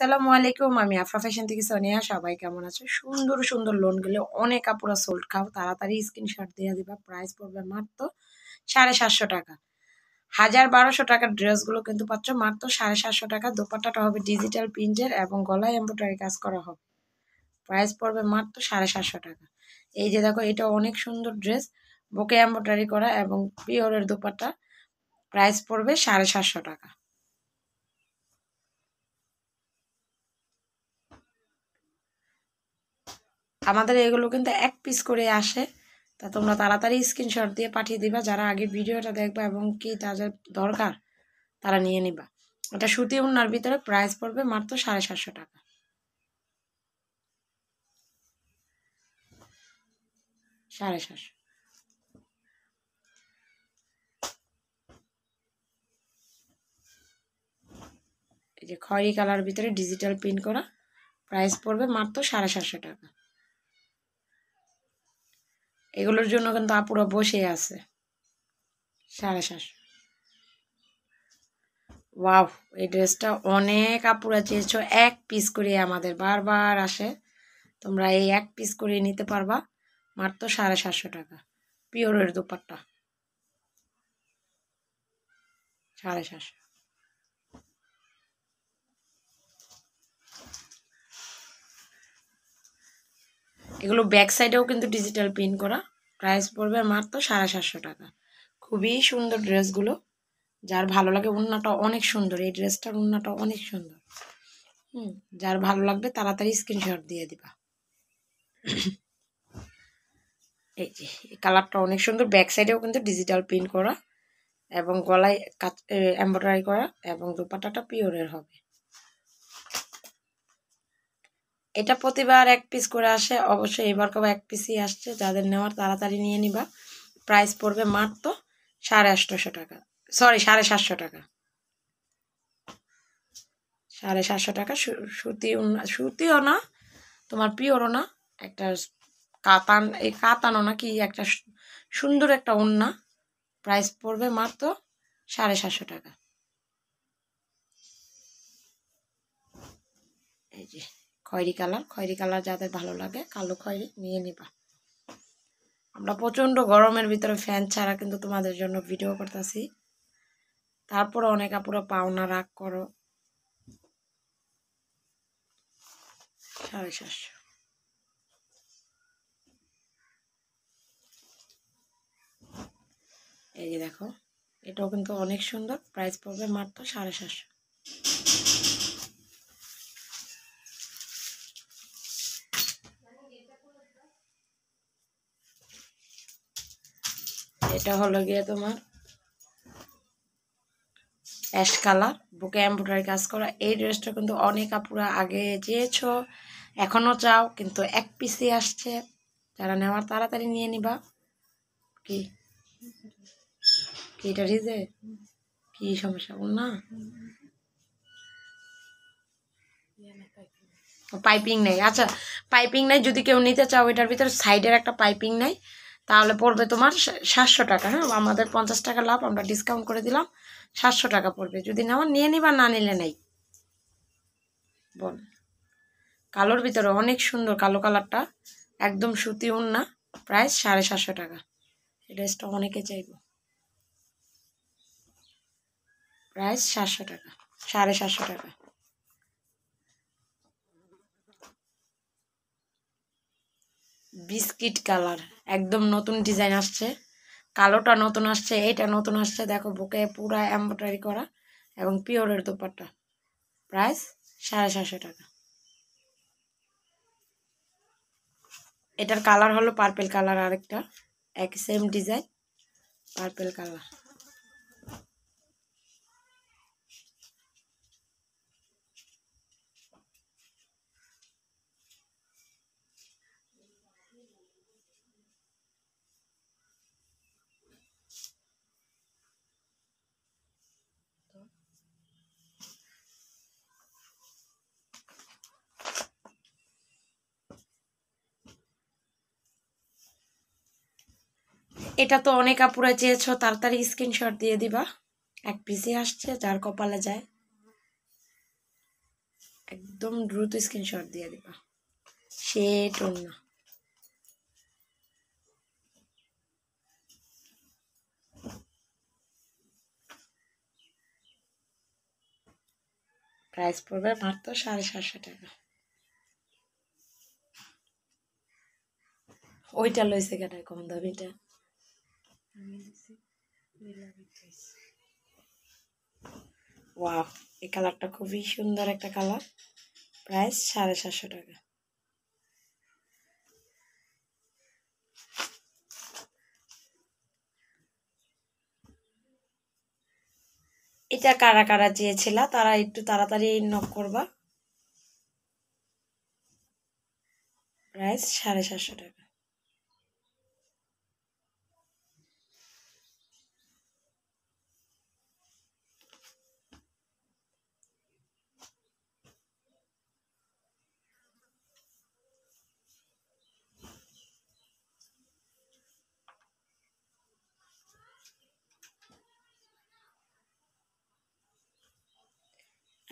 সালামু আলাইকুম আমি আফরা ফ্যাশন থেকে সোনিয়া সবাই কেমন আছে সুন্দর সুন্দর লোন গেলে অনেক আপুরা সোল্ড খাও তাড়াতাড়ি স্ক্রিনশট দিয়ে দিবা প্রাইস পড়বে মাত্র সাড়ে সাতশো টাকা হাজার বারোশো টাকার ড্রেসগুলো কিন্তু পাচ্ছ মাত্র সাড়ে সাতশো টাকা দোপাট্টাটা হবে ডিজিটাল প্রিন্টের এবং গলায় এম্ব্রয়ডারি কাজ করা হবে প্রাইস পড়বে মাত্র সাড়ে সাতশো টাকা এই যে দেখো এটা অনেক সুন্দর ড্রেস বুকে এম্ব্রয়ডারি করা এবং পিওরের দোপাট্টা প্রাইস পড়বে সাড়ে সাতশো টাকা আমাদের এগুলো কিন্তু এক পিস করে আসে তা তোমরা তাড়াতাড়ি স্ক্রিনশট দিয়ে পাঠিয়ে দিবা যারা আগে ভিডিওটা দেখবা এবং কি তাদের দরকার তারা নিয়ে নিবা এটা সুতি উন্নার ভিতরে প্রাইস পড়বে মাত্র সাড়ে সাতশো টাকা সাড়ে সাতশো এই যে খয়রি কালার ভিতরে ডিজিটাল প্রিন্ট করা প্রাইস পড়বে মাত্র সাড়ে সাতশো টাকা এগুলোর জন্য কিন্তু আপুরা বসে আছে সাড়ে সাতশো ওয়াও এই ড্রেসটা অনেক আপুরা চেয়েছ এক পিস করে আমাদের বারবার আসে তোমরা এই এক পিস করে নিতে পারবা মাত্র সাড়ে সাতশো টাকা পিওরের দুপাট্টা সাড়ে সাতশো এগুলো ব্যাক সাইডেও কিন্তু ডিজিটাল প্রিন্ট করা প্রাইস পড়বে মাত্র সাড়ে সাতশো টাকা খুবই সুন্দর ড্রেসগুলো যার ভালো লাগে উন্নাটা অনেক সুন্দর এই ড্রেসটার উন্নাটা অনেক সুন্দর হুম যার ভালো লাগবে তাড়াতাড়ি স্ক্রিনশট দিয়ে দিবা এই যে কালারটা অনেক সুন্দর ব্যাক সাইডেও কিন্তু ডিজিটাল প্রিন্ট করা এবং গলায় কাজ এম্ব্রয়ডারি করা এবং দোপাটাটা পিওরের হবে এটা প্রতিবার এক পিস করে আসে অবশ্যই এবার এবারকেও এক পিসই আসছে যাদের নেওয়ার তাড়াতাড়ি নিয়ে নিবা প্রাইস পড়বে মাত্র সাড়ে আটশোশো টাকা সরি সাড়ে সাতশো টাকা সাড়ে সাতশো টাকা সুতি সুতিও না তোমার পিওরও না একটা কাতান এই কাতানো না কি একটা সুন্দর একটা ওন্না প্রাইস পড়বে মাত্র সাড়ে সাতশো টাকা এই যে খয়রি কালার খয়রি কালার যাদের ভালো লাগে কালো খয়রি নিয়ে নিবা আমরা প্রচণ্ড গরমের ভিতরে ফ্যান ছাড়া কিন্তু তোমাদের জন্য ভিডিও করতেছি তারপরে অনেক আপুরা পাওনা রাগ করো সাড়ে সাতশো এই যে দেখো এটাও কিন্তু অনেক সুন্দর প্রাইস পড়বে মাত্র সাড়ে সাতশো এটা হলো গিয়ে তোমার অ্যাশ কালার বুকে এমব্রয়ডারি কাজ করা এই ড্রেসটা কিন্তু অনেক আপুরা আগে চেয়েছ এখনও চাও কিন্তু এক পিসি আসছে যারা নেওয়ার তাড়াতাড়ি নিয়ে নিবা কি কি এটা রিজে কি সমস্যা বল না পাইপিং নেই আচ্ছা পাইপিং নাই যদি কেউ নিতে চাও এটার ভিতরে সাইডের একটা পাইপিং নেই তাহলে পড়বে তোমার সাতশো টাকা হ্যাঁ আমাদের পঞ্চাশ টাকা লাভ আমরা ডিসকাউন্ট করে দিলাম সাতশো টাকা পড়বে যদি নেওয়া নিয়ে নিবা না নিলে নেই বল কালোর ভিতরে অনেক সুন্দর কালো কালারটা একদম সুতি না প্রাইস সাড়ে সাতশো টাকা এই ড্রেসটা অনেকে চাইব প্রাইস সাতশো টাকা সাড়ে সাতশো টাকা বিস্কিট কালার একদম নতুন ডিজাইন আসছে কালোটা নতুন আসছে এইটা নতুন আসছে দেখো বুকে পুরা এম্ব্রয়ডারি করা এবং পিওরের দোপারটা প্রাইস সাড়ে সাতশো টাকা এটার কালার হলো পার্পেল কালার আরেকটা এক সেম ডিজাইন পার্পেল কালার এটা তো অনেক আপুরা চেয়েছ তাড়াতাড়ি স্ক্রিনশট দিয়ে দিবা এক পিসি আসছে যার কপালে যায় একদম দ্রুত স্ক্রিনশট দিয়ে দিবা সে টোনা প্রাইস পড়বে মাত্র সাড়ে সাতশো টাকা ওইটা লইছে কেন কম দামিটা ওয়াও এই কালারটা খুবই সুন্দর একটা কালার প্রাইস সাড়ে সাতশো টাকা এটা কারা কারা চেয়েছিল তারা একটু তাড়াতাড়ি নক করবা প্রাইস সাড়ে সাতশো টাকা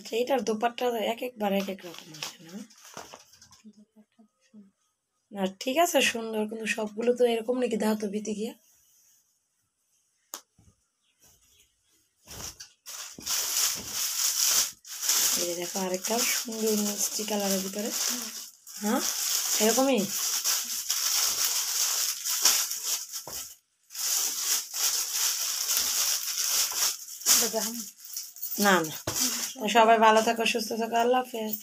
আচ্ছা এটার দোপাট্টা এক একবার এক এক রকম আছে না না ঠিক আছে সুন্দর কিন্তু সবগুলো তো এরকম নাকি দাঁত বিতে গিয়া দেখো আরেকটা সুন্দর মিষ্টি কালারের ভিতরে হ্যাঁ এরকমই না না সবাই ভালো থাকো সুস্থ থাকো আল্লাহ হাফেজ